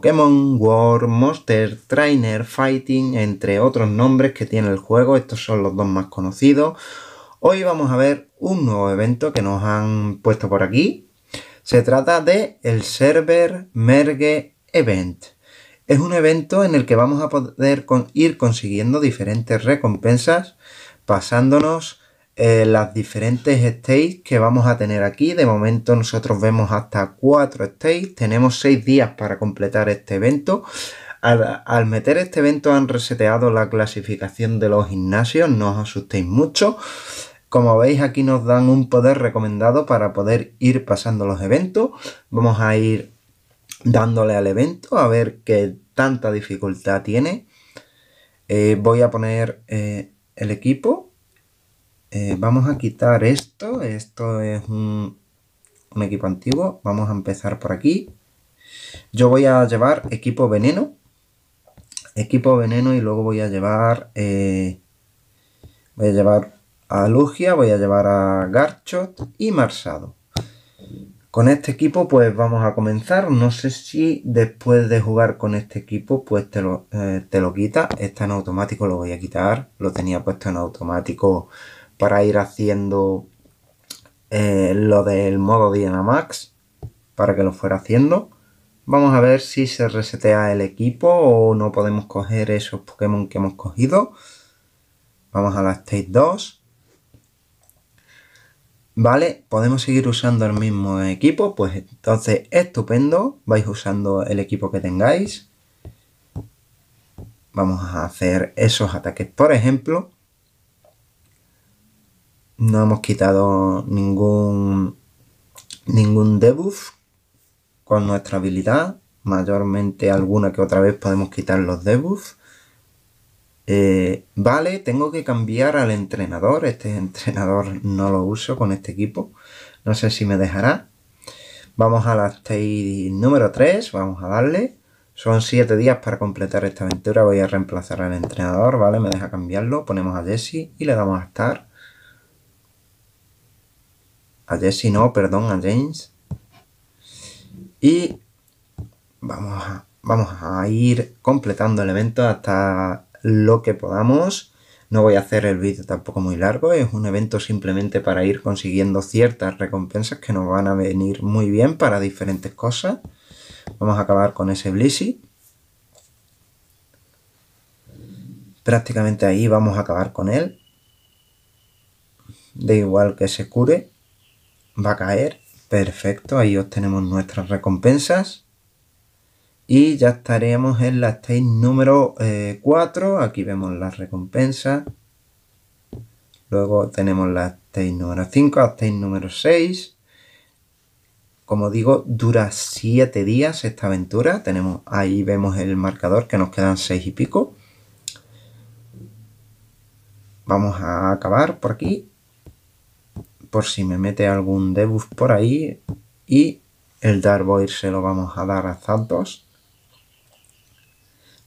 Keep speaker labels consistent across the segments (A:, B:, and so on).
A: Pokémon, War, Monster, Trainer, Fighting, entre otros nombres que tiene el juego, estos son los dos más conocidos. Hoy vamos a ver un nuevo evento que nos han puesto por aquí. Se trata de el Server Merge Event. Es un evento en el que vamos a poder ir consiguiendo diferentes recompensas pasándonos eh, las diferentes stays que vamos a tener aquí. De momento nosotros vemos hasta cuatro States. Tenemos seis días para completar este evento. Al, meter este evento han reseteado la clasificación de los gimnasios, no os asustéis mucho. Como veis aquí nos dan un poder recomendado para poder ir pasando los eventos. Vamos a ir dándole al evento a ver qué tanta dificultad tiene. Eh, voy a poner eh, el equipo eh, vamos a quitar esto, esto es un, equipo antiguo, vamos a empezar por aquí. Yo voy a llevar equipo veneno, equipo veneno y luego voy a llevar, eh, voy a llevar a Lugia, voy a llevar a Garchot y Marsado. Con este equipo pues vamos a comenzar, no sé si después de jugar con este equipo pues te lo, eh, te lo quita, está en automático, lo voy a quitar, lo tenía puesto en automático para ir haciendo eh, lo del modo Dynamax, para que lo fuera haciendo. Vamos a ver si se resetea el equipo o no podemos coger esos Pokémon que hemos cogido. Vamos a la State 2. Vale, podemos seguir usando el mismo equipo, pues entonces estupendo, vais usando el equipo que tengáis. Vamos a hacer esos ataques, por ejemplo no hemos quitado ningún, ningún debuff con nuestra habilidad. Mayormente alguna que otra vez podemos quitar los debuffs. Eh, vale, tengo que cambiar al entrenador. Este entrenador no lo uso con este equipo. No sé si me dejará. Vamos a la stage número 3. Vamos a darle. Son 7 días para completar esta aventura. Voy a reemplazar al entrenador, ¿vale? Me deja cambiarlo. Ponemos a Jesse y le damos a estar. A Jesse no, perdón, a James. Y vamos a, vamos a ir completando el evento hasta lo que podamos. No voy a hacer el vídeo tampoco muy largo, es un evento simplemente para ir consiguiendo ciertas recompensas que nos van a venir muy bien para diferentes cosas. Vamos a acabar con ese Blissy. Prácticamente ahí vamos a acabar con él. De igual que se cure va a caer. Perfecto, ahí obtenemos nuestras recompensas. Y ya estaremos en la stage número 4. Eh, aquí vemos las recompensas. Luego tenemos la stage número 5, la stage número 6. Como digo, dura 7 días esta aventura. Tenemos, ahí vemos el marcador que nos quedan 6 y pico. Vamos a acabar por aquí por si me mete algún debuff por ahí. Y el Void se lo vamos a dar a Santos.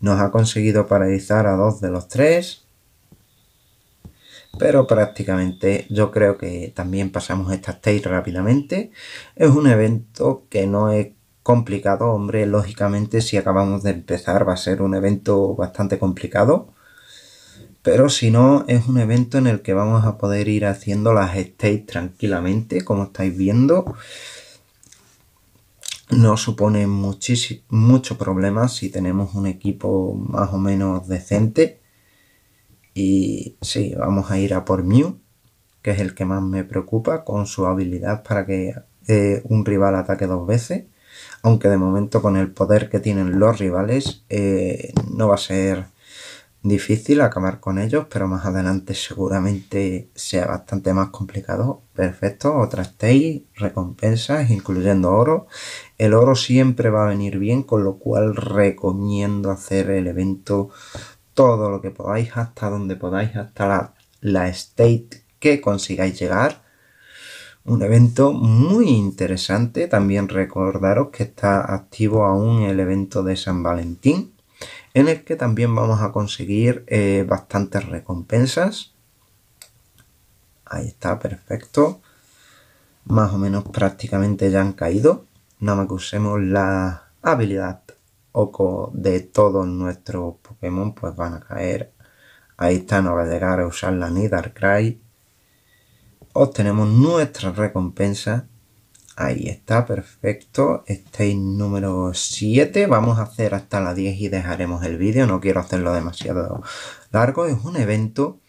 A: Nos ha conseguido paralizar a dos de los tres. Pero prácticamente yo creo que también pasamos esta stage rápidamente. Es un evento que no es complicado, hombre. Lógicamente si acabamos de empezar va a ser un evento bastante complicado pero si no, es un evento en el que vamos a poder ir haciendo las stays tranquilamente, como estáis viendo. No supone mucho problema si tenemos un equipo más o menos decente. Y sí, vamos a ir a por Mew, que es el que más me preocupa, con su habilidad para que eh, un rival ataque dos veces. Aunque de momento con el poder que tienen los rivales eh, no va a ser difícil acabar con ellos, pero más adelante seguramente sea bastante más complicado. Perfecto, otra state, recompensas, incluyendo oro. El oro siempre va a venir bien, con lo cual recomiendo hacer el evento todo lo que podáis, hasta donde podáis, hasta la, la state que consigáis llegar. Un evento muy interesante. También recordaros que está activo aún el evento de San Valentín en el que también vamos a conseguir eh, bastantes recompensas. Ahí está, perfecto. Más o menos prácticamente ya han caído. Nada más que usemos la habilidad Oco de todos nuestros Pokémon, pues van a caer. Ahí está, no va a llegar a usar la Cry. Obtenemos nuestra recompensa Ahí está, perfecto. en este número 7. Vamos a hacer hasta la 10 y dejaremos el vídeo. No quiero hacerlo demasiado largo. Es un evento.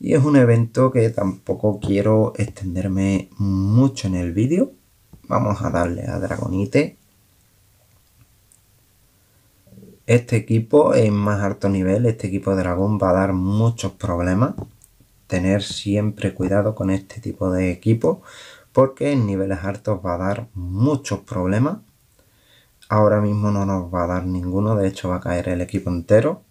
A: Y es un evento que tampoco quiero extenderme mucho en el vídeo. Vamos a darle a Dragonite. Este equipo es más alto nivel, este equipo de dragón va a dar muchos problemas. Tener siempre cuidado con este tipo de equipo porque en niveles altos va a dar muchos problemas. Ahora mismo no nos va a dar ninguno, de hecho va a caer el equipo entero.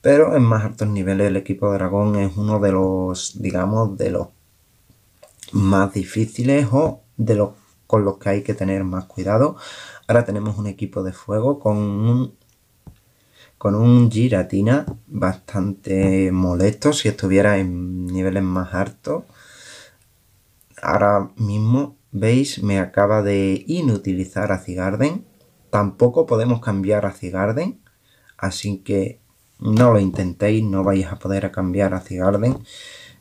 A: Pero en más altos niveles el equipo dragón es uno de los, digamos, de los más difíciles o de los con los que hay que tener más cuidado. Ahora tenemos un equipo de fuego con un, con un giratina bastante molesto si estuviera en niveles más altos. Ahora mismo, veis, me acaba de inutilizar a Cigarden. Tampoco podemos cambiar a Cigarden. Así que no lo intentéis, no vais a poder cambiar a Cigarden.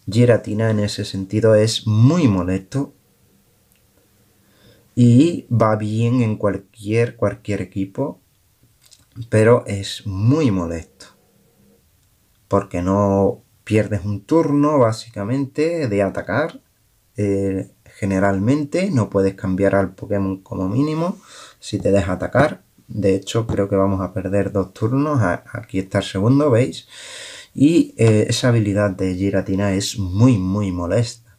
A: Giratina en ese sentido es muy molesto. Y va bien en cualquier, cualquier equipo. Pero es muy molesto. Porque no pierdes un turno básicamente de atacar eh, generalmente, no puedes cambiar al Pokémon como mínimo si te deja atacar. De hecho, creo que vamos a perder dos turnos. Aquí está el segundo, ¿veis? Y eh, esa habilidad de Giratina es muy, muy molesta.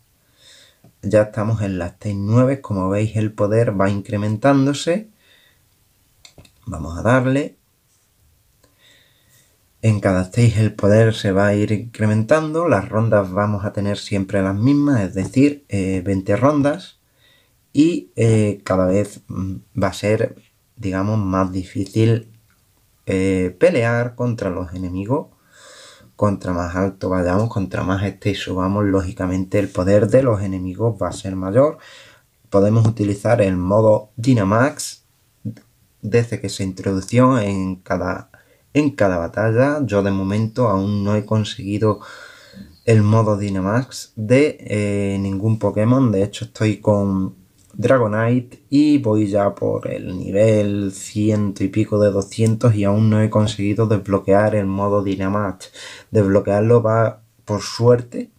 A: Ya estamos en las Tain 9 Como veis, el poder va incrementándose. Vamos a darle. En cada stage el poder se va a ir incrementando, las rondas vamos a tener siempre las mismas, es decir, 20 eh, rondas y eh, cada vez mm, va a ser, digamos, más difícil eh, pelear contra los enemigos. Contra más alto vayamos, contra más este subamos, lógicamente el poder de los enemigos va a ser mayor. Podemos utilizar el modo Dynamax desde que se introdujo en cada en cada batalla. Yo de momento aún no he conseguido el modo Dynamax de eh, ningún Pokémon. De hecho estoy con Dragonite y voy ya por el nivel ciento y pico de 200 y aún no he conseguido desbloquear el modo Dynamax. Desbloquearlo va por suerte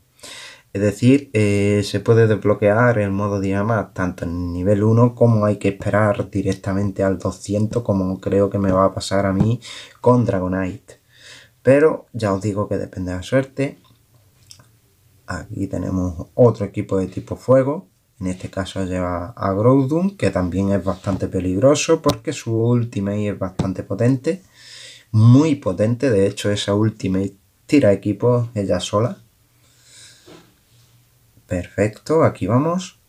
A: es decir, eh, se puede desbloquear el modo diamante tanto en nivel 1 como hay que esperar directamente al 200 como creo que me va a pasar a mí con Dragonite. Pero ya os digo que depende de la suerte. Aquí tenemos otro equipo de tipo fuego. En este caso lleva a Groudon, que también es bastante peligroso porque su ultimate es bastante potente. Muy potente, de hecho esa ultimate tira equipos ella sola Perfecto, aquí vamos.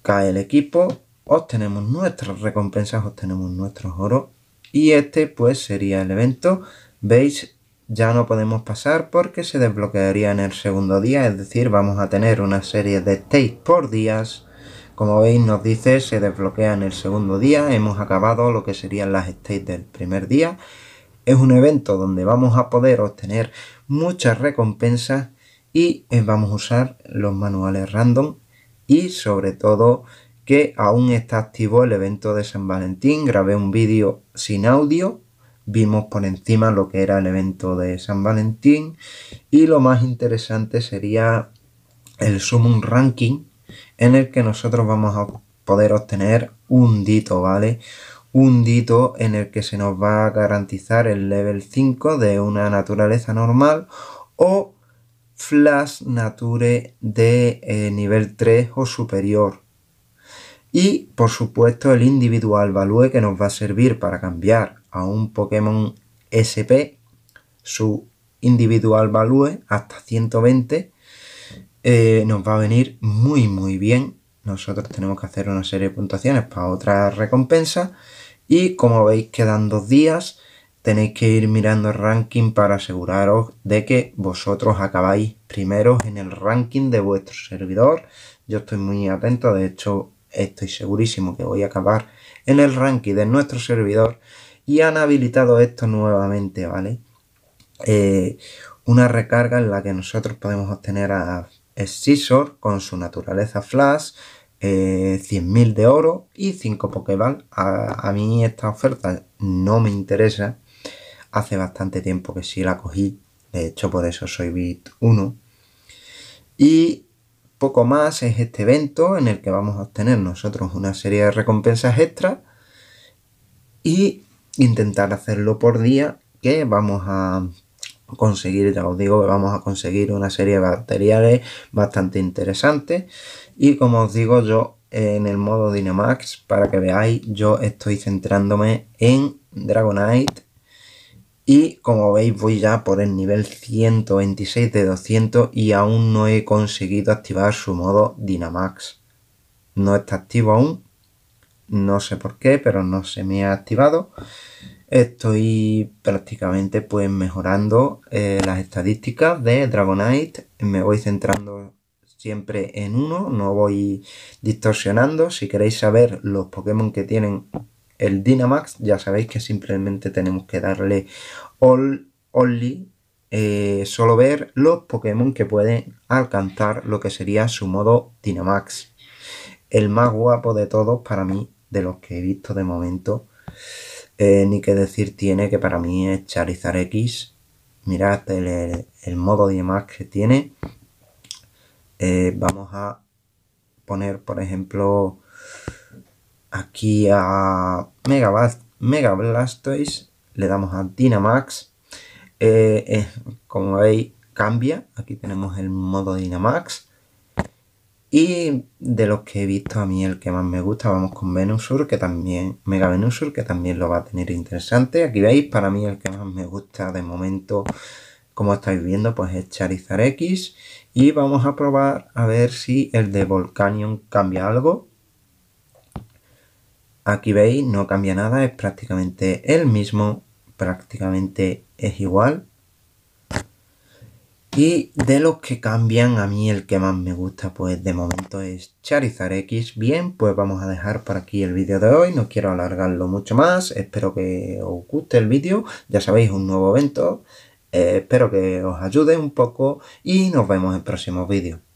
A: Cae el equipo, obtenemos nuestras recompensas, obtenemos nuestros oro Y este pues sería el evento. Veis, ya no podemos pasar porque se desbloquearía en el segundo día. Es decir, vamos a tener una serie de states por días. Como veis nos dice, se desbloquea en el segundo día. Hemos acabado lo que serían las states del primer día. Es un evento donde vamos a poder obtener muchas recompensas y eh, vamos a usar los manuales random y sobre todo que aún está activo el evento de San Valentín. Grabé un vídeo sin audio, vimos por encima lo que era el evento de San Valentín y lo más interesante sería el Summon Ranking en el que nosotros vamos a poder obtener un dito, ¿vale? Un dito en el que se nos va a garantizar el level 5 de una naturaleza normal o Flash Nature de eh, nivel 3 o superior. Y por supuesto el individual value que nos va a servir para cambiar a un Pokémon SP su individual value hasta 120 eh, nos va a venir muy muy bien. Nosotros tenemos que hacer una serie de puntuaciones para otra recompensa y como veis quedan dos días tenéis que ir mirando el ranking para aseguraros de que vosotros acabáis primeros en el ranking de vuestro servidor. Yo estoy muy atento, de hecho estoy segurísimo que voy a acabar en el ranking de nuestro servidor y han habilitado esto nuevamente, ¿vale? Eh, una recarga en la que nosotros podemos obtener a Scissor con su naturaleza Flash, 100.000 eh, de oro y 5 Pokéball. a, mí esta oferta no me interesa hace bastante tiempo que sí la cogí, de hecho por eso soy bit 1. Y poco más es este evento en el que vamos a obtener nosotros una serie de recompensas extra y intentar hacerlo por día que vamos a conseguir, ya os digo que vamos a conseguir una serie de materiales bastante interesantes y como os digo yo en el modo Dynamax para que veáis yo estoy centrándome en Dragonite y como veis voy ya por el nivel 126 de 200 y aún no he conseguido activar su modo Dynamax. No está activo aún. No sé por qué, pero no se me ha activado. Estoy prácticamente pues mejorando eh, las estadísticas de Dragonite. Me voy centrando siempre en uno, no voy distorsionando. Si queréis saber los Pokémon que tienen el Dynamax, ya sabéis que simplemente tenemos que darle all, only, eh, solo ver los Pokémon que pueden alcanzar lo que sería su modo Dynamax. El más guapo de todos para mí, de los que he visto de momento, eh, ni que decir tiene que para mí es Charizard X. Mirad el, el, modo Dynamax que tiene. Eh, vamos a poner, por ejemplo, aquí a Mega, Mega Blastoise, le damos a Dynamax. Eh, como veis, cambia. Aquí tenemos el modo Dynamax. Y de los que he visto, a mí el que más me gusta, vamos con Venusur, que también, Mega Venusur, que también lo va a tener interesante. Aquí veis, para mí el que más me gusta de momento, como estáis viendo, pues es Charizard X. Y vamos a probar a ver si el de Volcanion cambia algo. Aquí veis, no cambia nada, es prácticamente el mismo, prácticamente es igual. Y de los que cambian, a mí el que más me gusta pues de momento es Charizard X. Bien, pues vamos a dejar por aquí el vídeo de hoy, no quiero alargarlo mucho más, espero que os guste el vídeo, ya sabéis, un nuevo evento, eh, espero que os ayude un poco y nos vemos en próximos vídeos.